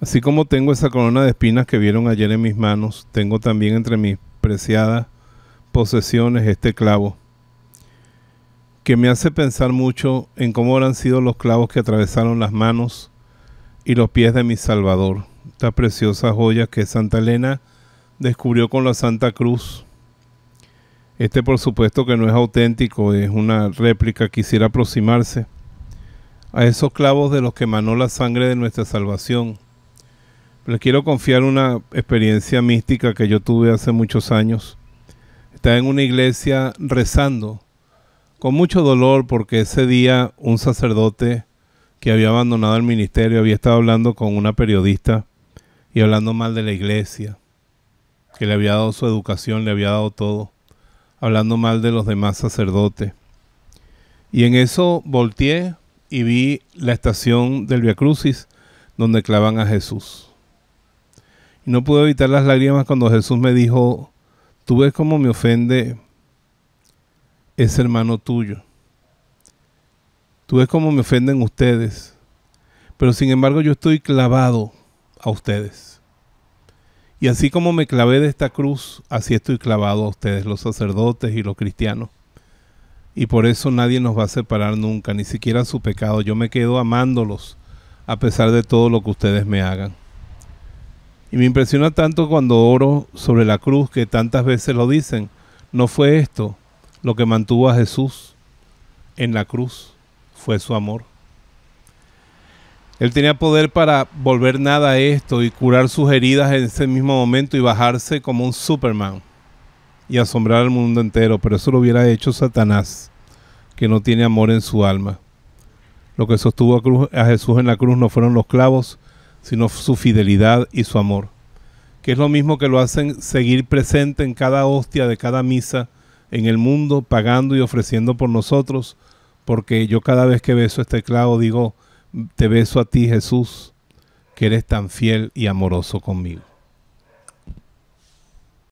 Así como tengo esa corona de espinas que vieron ayer en mis manos, tengo también entre mis preciadas posesiones este clavo, que me hace pensar mucho en cómo habrán sido los clavos que atravesaron las manos y los pies de mi Salvador, estas preciosas joyas que Santa Elena descubrió con la Santa Cruz. Este por supuesto que no es auténtico, es una réplica, quisiera aproximarse a esos clavos de los que manó la sangre de nuestra salvación les quiero confiar una experiencia mística que yo tuve hace muchos años. Estaba en una iglesia rezando con mucho dolor porque ese día un sacerdote que había abandonado el ministerio había estado hablando con una periodista y hablando mal de la iglesia, que le había dado su educación, le había dado todo, hablando mal de los demás sacerdotes. Y en eso volteé y vi la estación del Via Crucis donde clavan a Jesús no pude evitar las lágrimas cuando Jesús me dijo, tú ves cómo me ofende ese hermano tuyo. Tú ves cómo me ofenden ustedes. Pero sin embargo yo estoy clavado a ustedes. Y así como me clavé de esta cruz, así estoy clavado a ustedes, los sacerdotes y los cristianos. Y por eso nadie nos va a separar nunca, ni siquiera su pecado. Yo me quedo amándolos a pesar de todo lo que ustedes me hagan. Y me impresiona tanto cuando oro sobre la cruz que tantas veces lo dicen. No fue esto lo que mantuvo a Jesús en la cruz, fue su amor. Él tenía poder para volver nada a esto y curar sus heridas en ese mismo momento y bajarse como un Superman y asombrar al mundo entero, pero eso lo hubiera hecho Satanás, que no tiene amor en su alma. Lo que sostuvo a, a Jesús en la cruz no fueron los clavos, sino su fidelidad y su amor, que es lo mismo que lo hacen seguir presente en cada hostia de cada misa en el mundo, pagando y ofreciendo por nosotros, porque yo cada vez que beso este clavo digo, te beso a ti Jesús, que eres tan fiel y amoroso conmigo.